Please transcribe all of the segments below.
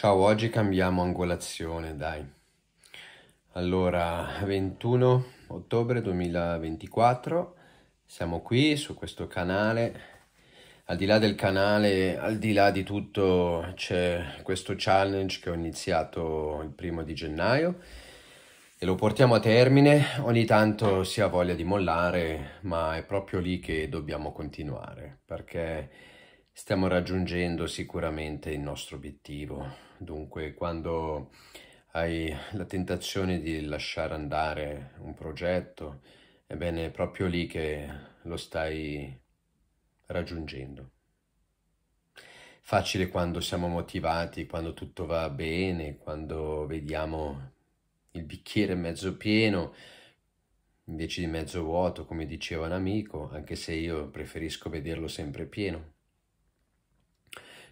Ciao, oggi cambiamo angolazione, dai. Allora, 21 ottobre 2024, siamo qui su questo canale. Al di là del canale, al di là di tutto, c'è questo challenge che ho iniziato il primo di gennaio e lo portiamo a termine. Ogni tanto si ha voglia di mollare, ma è proprio lì che dobbiamo continuare, perché Stiamo raggiungendo sicuramente il nostro obiettivo, dunque quando hai la tentazione di lasciare andare un progetto, ebbene è proprio lì che lo stai raggiungendo. Facile quando siamo motivati, quando tutto va bene, quando vediamo il bicchiere mezzo pieno invece di mezzo vuoto, come diceva un amico, anche se io preferisco vederlo sempre pieno.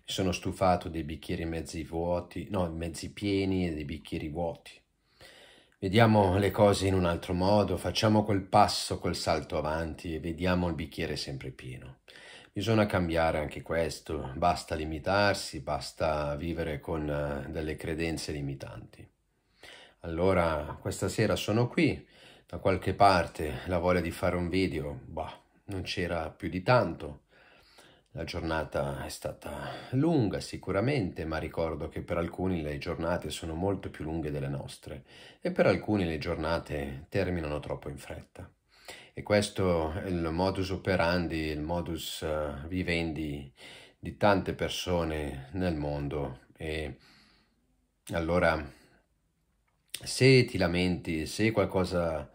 Mi sono stufato dei bicchieri mezzi vuoti, no, mezzi pieni e dei bicchieri vuoti. Vediamo le cose in un altro modo, facciamo quel passo, quel salto avanti e vediamo il bicchiere sempre pieno. Bisogna cambiare anche questo, basta limitarsi, basta vivere con eh, delle credenze limitanti. Allora, questa sera sono qui, da qualche parte la voglia di fare un video, bah, non c'era più di tanto la giornata è stata lunga sicuramente, ma ricordo che per alcuni le giornate sono molto più lunghe delle nostre e per alcuni le giornate terminano troppo in fretta. E questo è il modus operandi, il modus eh, vivendi di tante persone nel mondo e allora se ti lamenti, se qualcosa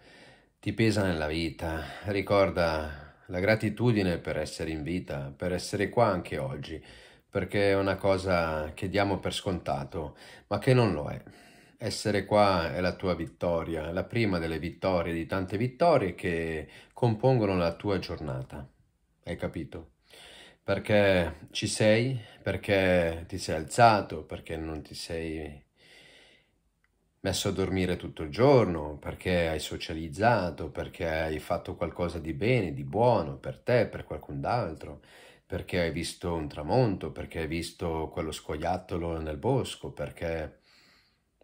ti pesa nella vita, ricorda la gratitudine per essere in vita, per essere qua anche oggi, perché è una cosa che diamo per scontato, ma che non lo è. Essere qua è la tua vittoria, la prima delle vittorie, di tante vittorie che compongono la tua giornata. Hai capito? Perché ci sei, perché ti sei alzato, perché non ti sei messo a dormire tutto il giorno, perché hai socializzato, perché hai fatto qualcosa di bene, di buono per te, per qualcun altro, perché hai visto un tramonto, perché hai visto quello scoiattolo nel bosco, perché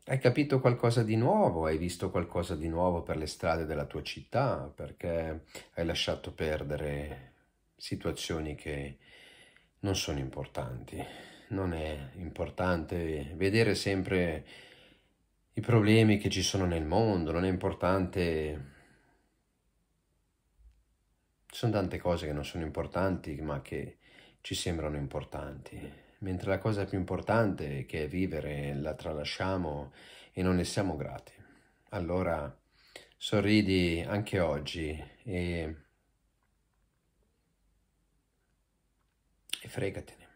hai capito qualcosa di nuovo, hai visto qualcosa di nuovo per le strade della tua città, perché hai lasciato perdere situazioni che non sono importanti. Non è importante vedere sempre i problemi che ci sono nel mondo, non è importante... Ci sono tante cose che non sono importanti, ma che ci sembrano importanti. Mentre la cosa più importante che è vivere la tralasciamo e non ne siamo grati. Allora sorridi anche oggi e, e fregatene.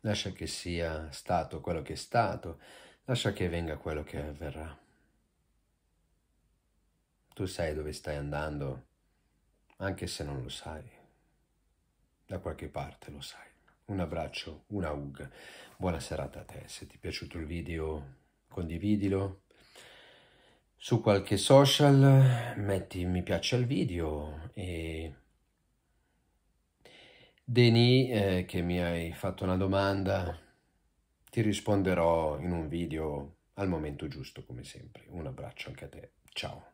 Lascia che sia stato quello che è stato, Lascia che venga quello che avverrà. Tu sai dove stai andando, anche se non lo sai. Da qualche parte lo sai. Un abbraccio, una UG. Buona serata a te. Se ti è piaciuto il video, condividilo. Su qualche social metti mi piace al video e... Denis, eh, che mi hai fatto una domanda, ti risponderò in un video al momento giusto, come sempre. Un abbraccio anche a te. Ciao.